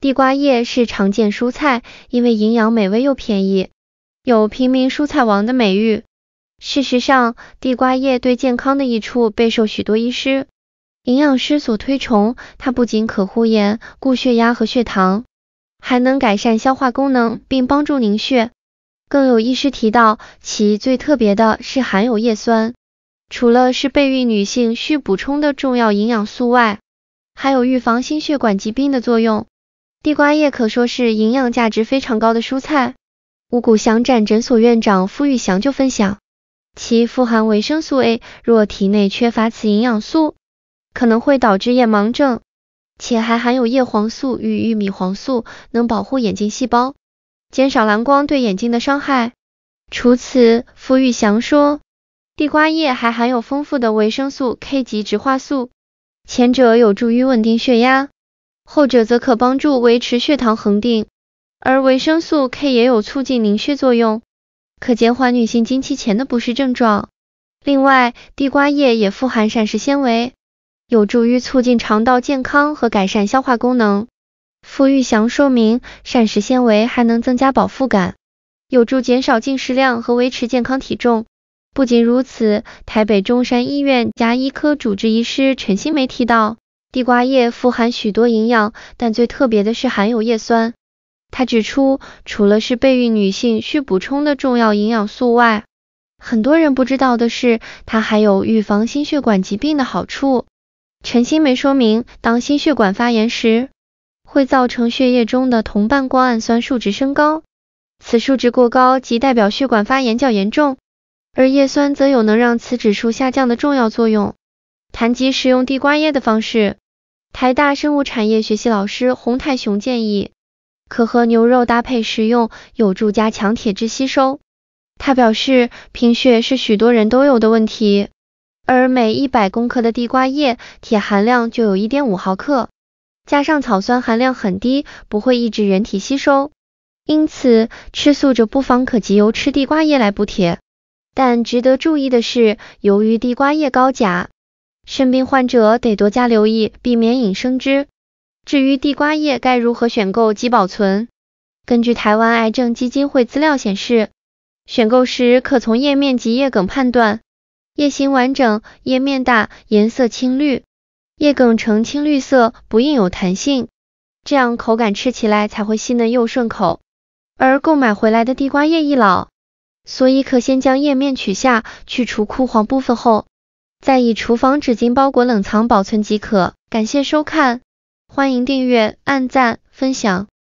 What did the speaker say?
地瓜叶是常见蔬菜，因为营养美味又便宜，有平民蔬菜王的美誉。事实上，地瓜叶对健康的益处备受许多医师、营养师所推崇。它不仅可护眼、固血压和血糖，还能改善消化功能并帮助凝血。更有医师提到，其最特别的是含有叶酸，除了是备孕女性需补充的重要营养素外，还有预防心血管疾病的作用。地瓜叶可说是营养价值非常高的蔬菜。五谷祥展诊所院长傅玉祥就分享，其富含维生素 A，若体内缺乏此营养素，可能会导致夜盲症，且还含有叶黄素与玉米黄素，能保护眼睛细胞，减少蓝光对眼睛的伤害。除此，傅玉祥说，地瓜叶还含有丰富的维生素 K 及植化素，前者有助于稳定血压。后者则可帮助维持血糖恒定，而维生素 K 也有促进凝血作用，可减缓女性经期前的不适症状。另外，地瓜叶也富含膳食纤维，有助于促进肠道健康和改善消化功能。傅玉祥说明，膳食纤维还能增加饱腹感，有助减少进食量和维持健康体重。不仅如此，台北中山医院牙医科主治医师陈新梅提到。地瓜叶富含许多营养，但最特别的是含有叶酸。他指出，除了是备孕女性需补充的重要营养素外，很多人不知道的是，它还有预防心血管疾病的好处。陈新梅说明，当心血管发炎时，会造成血液中的同伴胱氨酸数值升高，此数值过高即代表血管发炎较严重，而叶酸则有能让雌指数下降的重要作用。谈及食用地瓜叶的方式，台大生物产业学系老师洪泰雄建议，可和牛肉搭配食用，有助加强铁质吸收。他表示，贫血是许多人都有的问题，而每一百公克的地瓜叶铁含量就有一点五毫克，加上草酸含量很低，不会抑制人体吸收，因此吃素者不妨可藉由吃地瓜叶来补铁。但值得注意的是，由于地瓜叶高钾。肾病患者得多加留意，避免饮生汁。至于地瓜叶该如何选购及保存，根据台湾癌症基金会资料显示，选购时可从叶面及叶梗判断，叶形完整，叶面大，颜色青绿，叶梗呈青绿色，不硬有弹性，这样口感吃起来才会细嫩又顺口。而购买回来的地瓜叶易老，所以可先将叶面取下，去除枯黄部分后。再以厨房纸巾包裹冷藏保存即可。感谢收看，欢迎订阅、按赞、分享。